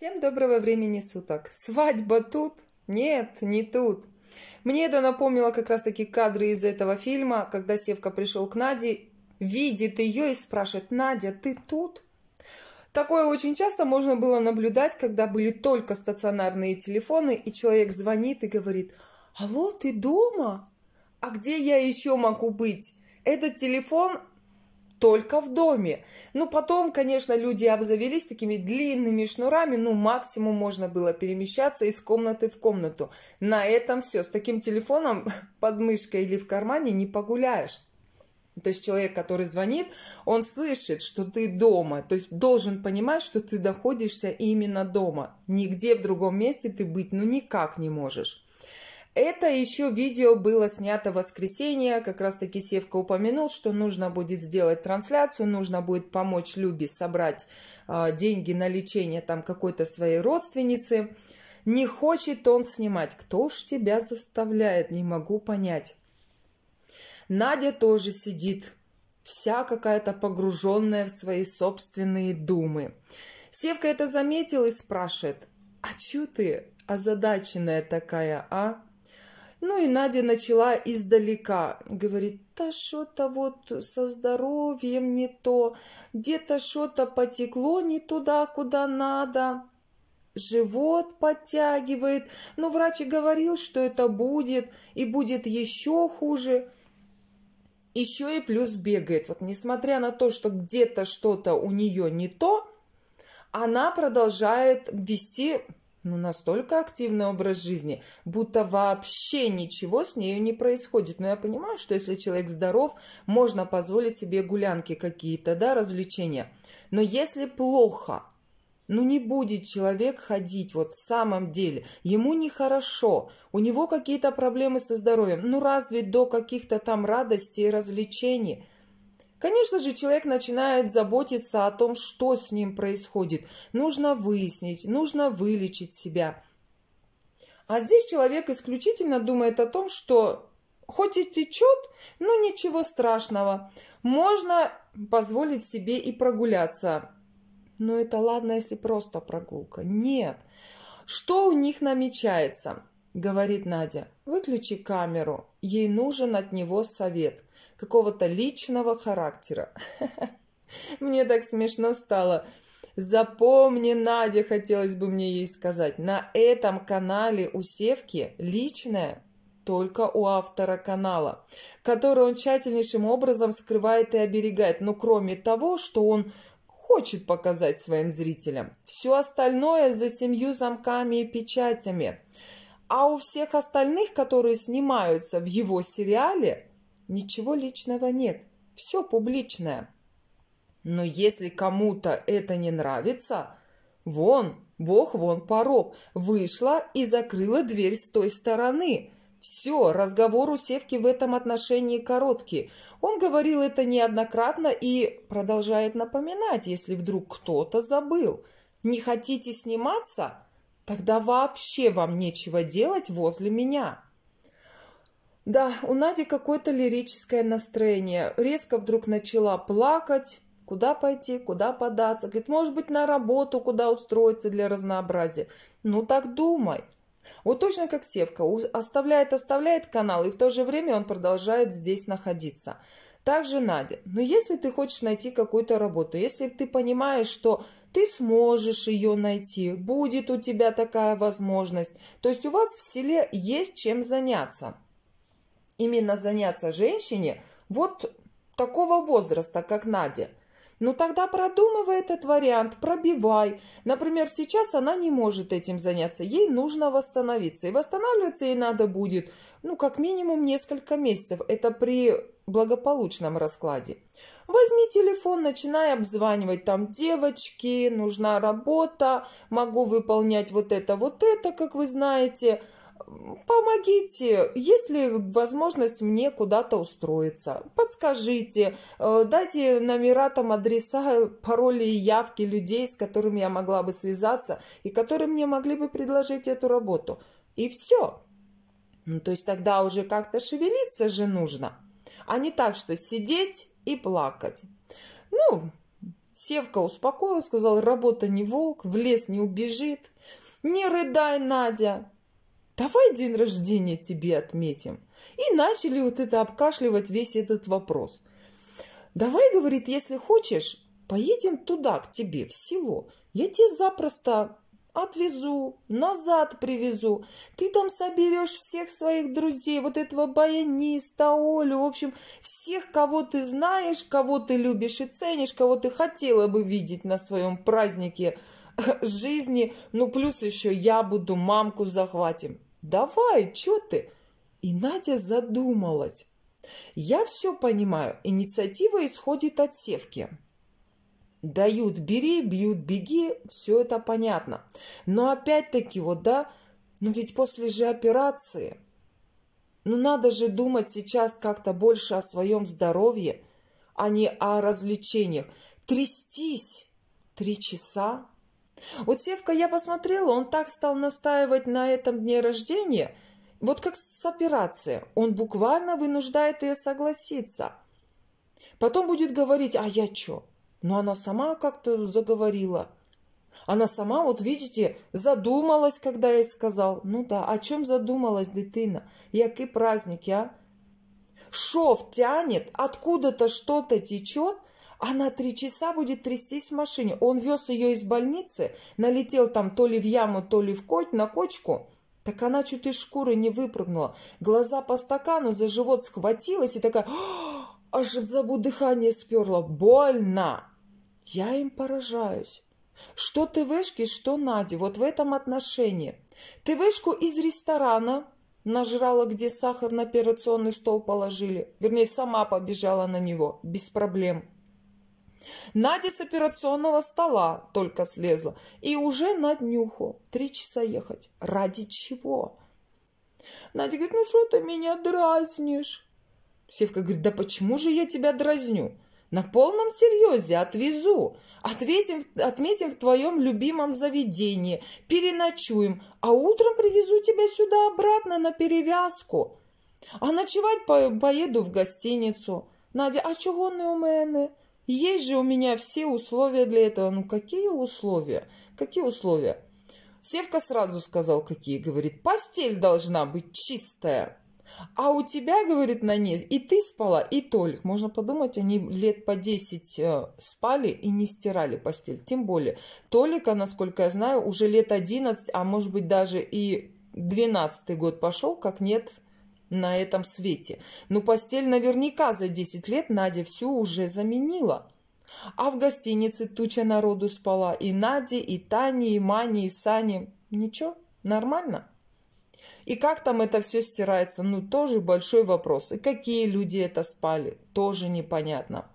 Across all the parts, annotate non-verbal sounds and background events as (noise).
Всем доброго времени суток. Свадьба тут? Нет, не тут. Мне это напомнило как раз таки кадры из этого фильма, когда Севка пришел к Наде, видит ее и спрашивает, Надя, ты тут? Такое очень часто можно было наблюдать, когда были только стационарные телефоны, и человек звонит и говорит, алло, ты дома? А где я еще могу быть? Этот телефон только в доме. Ну, потом, конечно, люди обзавелись такими длинными шнурами, ну, максимум можно было перемещаться из комнаты в комнату. На этом все. С таким телефоном (laughs) под мышкой или в кармане не погуляешь. То есть человек, который звонит, он слышит, что ты дома. То есть должен понимать, что ты находишься именно дома. Нигде в другом месте ты быть ну никак не можешь. Это еще видео было снято в воскресенье, как раз таки Севка упомянул, что нужно будет сделать трансляцию, нужно будет помочь Любе собрать э, деньги на лечение там какой-то своей родственницы. Не хочет он снимать. Кто ж тебя заставляет? Не могу понять. Надя тоже сидит, вся какая-то погруженная в свои собственные думы. Севка это заметил и спрашивает, а че ты озадаченная такая, а? Ну и Надя начала издалека. Говорит, да что-то вот со здоровьем не то, где-то что-то потекло не туда, куда надо живот подтягивает, но врач и говорил, что это будет, и будет еще хуже. Еще и плюс бегает. Вот несмотря на то, что где-то что-то у нее не то, она продолжает вести ну, настолько активный образ жизни, будто вообще ничего с нею не происходит. Но я понимаю, что если человек здоров, можно позволить себе гулянки какие-то, да, развлечения. Но если плохо, ну не будет человек ходить вот в самом деле. Ему нехорошо, у него какие-то проблемы со здоровьем. Ну разве до каких-то там радостей и развлечений – Конечно же, человек начинает заботиться о том, что с ним происходит. Нужно выяснить, нужно вылечить себя. А здесь человек исключительно думает о том, что хоть и течет, но ничего страшного. Можно позволить себе и прогуляться. Но это ладно, если просто прогулка. Нет. Что у них намечается? – говорит Надя. «Выключи камеру. Ей нужен от него совет. Какого-то личного характера». (laughs) Мне так смешно стало. Запомни, Надя, хотелось бы мне ей сказать, на этом канале у Севки личное только у автора канала, который он тщательнейшим образом скрывает и оберегает, но кроме того, что он хочет показать своим зрителям. Все остальное за семью замками и печатями. А у всех остальных, которые снимаются в его сериале, ничего личного нет. Все публичное. Но если кому-то это не нравится, вон, бог вон порог, вышла и закрыла дверь с той стороны. Все, разговор у Севки в этом отношении короткий. Он говорил это неоднократно и продолжает напоминать, если вдруг кто-то забыл. Не хотите сниматься? Тогда вообще вам нечего делать возле меня. Да, у Нади какое-то лирическое настроение. Резко вдруг начала плакать. Куда пойти, куда податься? Говорит, может быть, на работу, куда устроиться для разнообразия. Ну так думай. Вот точно как Севка. Оставляет, оставляет канал, и в то же время он продолжает здесь находиться. Также, Надя, но «Ну, если ты хочешь найти какую-то работу, если ты понимаешь, что ты сможешь ее найти, будет у тебя такая возможность, то есть у вас в селе есть чем заняться. Именно заняться женщине вот такого возраста, как Надя – ну тогда продумывай этот вариант, пробивай. Например, сейчас она не может этим заняться, ей нужно восстановиться. И восстанавливаться ей надо будет, ну, как минимум несколько месяцев. Это при благополучном раскладе. Возьми телефон, начинай обзванивать там девочки, нужна работа, могу выполнять вот это, вот это, как вы знаете – помогите, есть ли возможность мне куда-то устроиться, подскажите, э, дайте номера, там, адреса, пароли и явки людей, с которыми я могла бы связаться и которые мне могли бы предложить эту работу. И все. Ну, то есть тогда уже как-то шевелиться же нужно, а не так, что сидеть и плакать. Ну, Севка успокоил, сказал, работа не волк, в лес не убежит. Не рыдай, Надя, давай день рождения тебе отметим. И начали вот это обкашливать весь этот вопрос. Давай, говорит, если хочешь, поедем туда, к тебе, в село. Я тебе запросто отвезу, назад привезу. Ты там соберешь всех своих друзей, вот этого баяниста, Олю, в общем, всех, кого ты знаешь, кого ты любишь и ценишь, кого ты хотела бы видеть на своем празднике (laughs) жизни. Ну, плюс еще я буду, мамку захватим. Давай, чё ты? И Надя задумалась. Я все понимаю. Инициатива исходит от Севки. Дают, бери, бьют, беги, все это понятно. Но опять-таки, вот да, ну ведь после же операции, ну надо же думать сейчас как-то больше о своем здоровье, а не о развлечениях. Трястись три часа у Тевка я посмотрела, он так стал настаивать на этом дне рождения, вот как с операцией, он буквально вынуждает ее согласиться. Потом будет говорить, а я чё? Но она сама как-то заговорила. Она сама, вот видите, задумалась, когда я ей сказал. Ну да, о чем задумалась, дитина? Який праздник, а? Шов тянет, откуда-то что-то течет – она три часа будет трястись в машине. Он вез ее из больницы, налетел там то ли в яму, то ли в коть, на кочку. Так она чуть из шкуры не выпрыгнула. Глаза по стакану за живот схватилась и такая... Аж в забу дыхание сперла. Больно! Я им поражаюсь. Что ты вышки, что Нади, вот в этом отношении. Ты вышку из ресторана нажрала, где сахар на операционный стол положили. Вернее, сама побежала на него, без проблем. Надя с операционного стола только слезла. И уже на днюху. Три часа ехать. Ради чего? Надя говорит, ну что ты меня дразнишь? Севка говорит, да почему же я тебя дразню? На полном серьезе отвезу. Ответим, отметим в твоем любимом заведении. Переночуем. А утром привезу тебя сюда обратно на перевязку. А ночевать по поеду в гостиницу. Надя, а чего не у мене? Есть же у меня все условия для этого. Ну какие условия? Какие условия? Севка сразу сказал, какие, говорит, постель должна быть чистая. А у тебя, говорит, на ней и ты спала, и Толик. Можно подумать, они лет по 10 э, спали и не стирали постель. Тем более, Толика, насколько я знаю, уже лет 11, а может быть даже и 12 год пошел, как нет на этом свете. но ну, постель наверняка за 10 лет Надя всю уже заменила. А в гостинице туча народу спала. И Наде, и Тане, и Мани, и Сани, Ничего, нормально. И как там это все стирается, ну тоже большой вопрос. И какие люди это спали, тоже непонятно.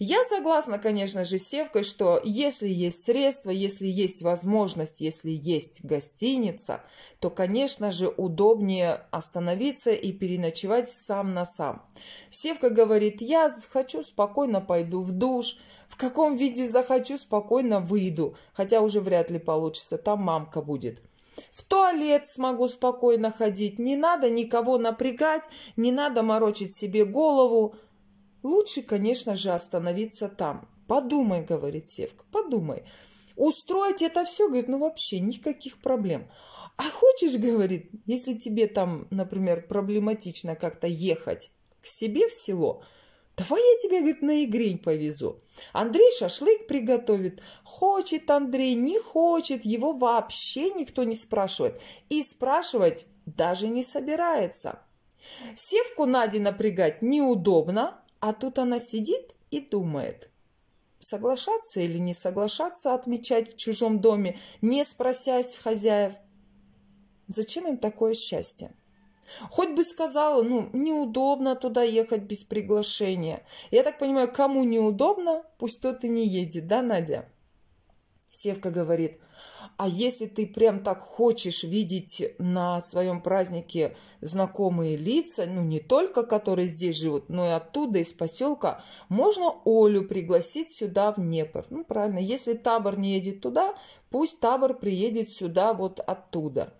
Я согласна, конечно же, с Севкой, что если есть средства, если есть возможность, если есть гостиница, то, конечно же, удобнее остановиться и переночевать сам на сам. Севка говорит, я хочу спокойно пойду в душ, в каком виде захочу, спокойно выйду, хотя уже вряд ли получится, там мамка будет. В туалет смогу спокойно ходить, не надо никого напрягать, не надо морочить себе голову. Лучше, конечно же, остановиться там. Подумай, говорит Севка, подумай. Устроить это все, говорит, ну вообще никаких проблем. А хочешь, говорит, если тебе там, например, проблематично как-то ехать к себе в село, давай я тебе, говорит, на игрень повезу. Андрей шашлык приготовит. Хочет Андрей, не хочет, его вообще никто не спрашивает. И спрашивать даже не собирается. Севку Наде напрягать неудобно, а тут она сидит и думает, соглашаться или не соглашаться отмечать в чужом доме, не спросясь хозяев. Зачем им такое счастье? Хоть бы сказала, ну, неудобно туда ехать без приглашения. Я так понимаю, кому неудобно, пусть тот и не едет, да, Надя? Севка говорит, а если ты прям так хочешь видеть на своем празднике знакомые лица, ну не только которые здесь живут, но и оттуда, из поселка, можно Олю пригласить сюда в Днепр. Ну правильно, если табор не едет туда, пусть табор приедет сюда вот оттуда.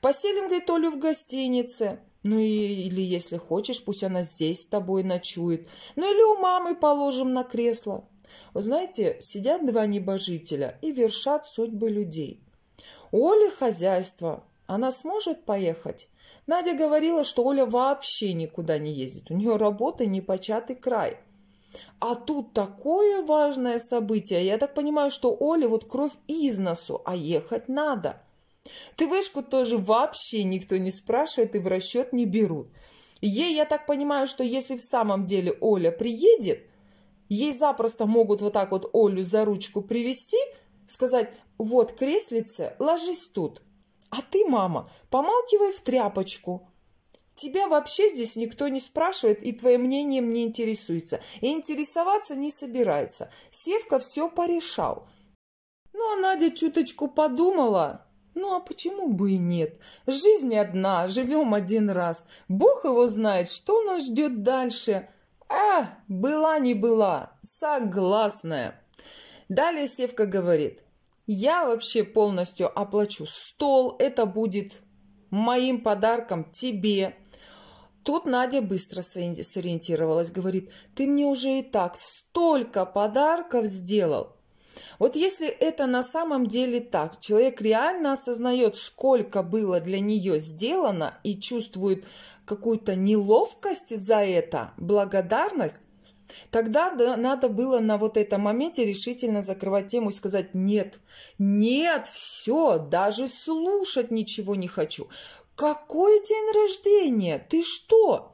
Поселим, говорит, Олю в гостинице. Ну и, или если хочешь, пусть она здесь с тобой ночует. Ну или у мамы положим на кресло. Вы знаете, сидят два небожителя и вершат судьбы людей. У Оли хозяйство. Она сможет поехать? Надя говорила, что Оля вообще никуда не ездит. У нее работа непочатый край. А тут такое важное событие. Я так понимаю, что Оле вот кровь из носу, а ехать надо. Ты вышку тоже вообще никто не спрашивает и в расчет не берут. Ей, я так понимаю, что если в самом деле Оля приедет, Ей запросто могут вот так вот Олю за ручку привести, сказать «Вот креслице, ложись тут». А ты, мама, помалкивай в тряпочку. Тебя вообще здесь никто не спрашивает и твоим мнением не интересуется. И интересоваться не собирается. Севка все порешал. Ну, а Надя чуточку подумала. Ну, а почему бы и нет? Жизнь одна, живем один раз. Бог его знает, что нас ждет дальше. «А, была не была, согласная». Далее Севка говорит, «Я вообще полностью оплачу стол, это будет моим подарком тебе». Тут Надя быстро сориентировалась, говорит, «Ты мне уже и так столько подарков сделал». Вот если это на самом деле так, человек реально осознает, сколько было для нее сделано и чувствует какую-то неловкость за это, благодарность, Тогда надо было на вот этом моменте решительно закрывать тему и сказать «нет, нет, все, даже слушать ничего не хочу». Какой день рождения? Ты что?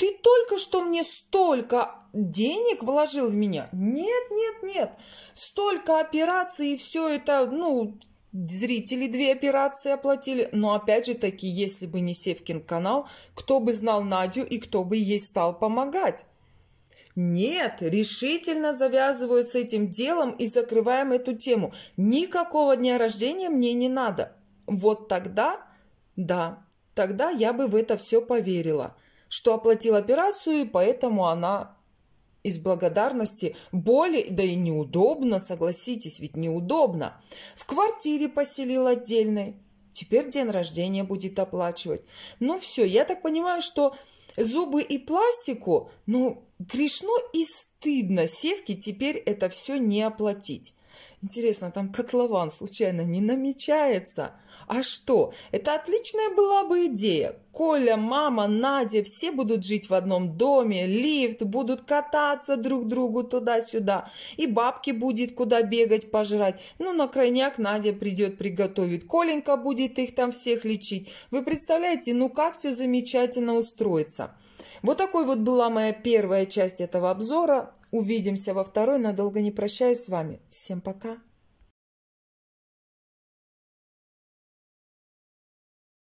ты только что мне столько денег вложил в меня. Нет, нет, нет. Столько операций и все это, ну, зрители две операции оплатили. Но опять же таки, если бы не Севкин канал, кто бы знал Надю и кто бы ей стал помогать? Нет, решительно завязываю с этим делом и закрываем эту тему. Никакого дня рождения мне не надо. Вот тогда, да, тогда я бы в это все поверила что оплатил операцию, и поэтому она из благодарности боли, да и неудобно, согласитесь, ведь неудобно. В квартире поселил отдельной. Теперь день рождения будет оплачивать. Ну все, я так понимаю, что зубы и пластику, ну, грешно и стыдно Севке теперь это все не оплатить. Интересно, там котлован случайно не намечается? А что? Это отличная была бы идея. Коля, мама, Надя, все будут жить в одном доме, лифт, будут кататься друг другу туда-сюда, и бабки будет куда бегать, пожрать. Ну, на крайняк Надя придет, приготовит. Коленька будет их там всех лечить. Вы представляете, ну как все замечательно устроится. Вот такой вот была моя первая часть этого обзора. Увидимся во второй. Надолго не прощаюсь с вами. Всем пока.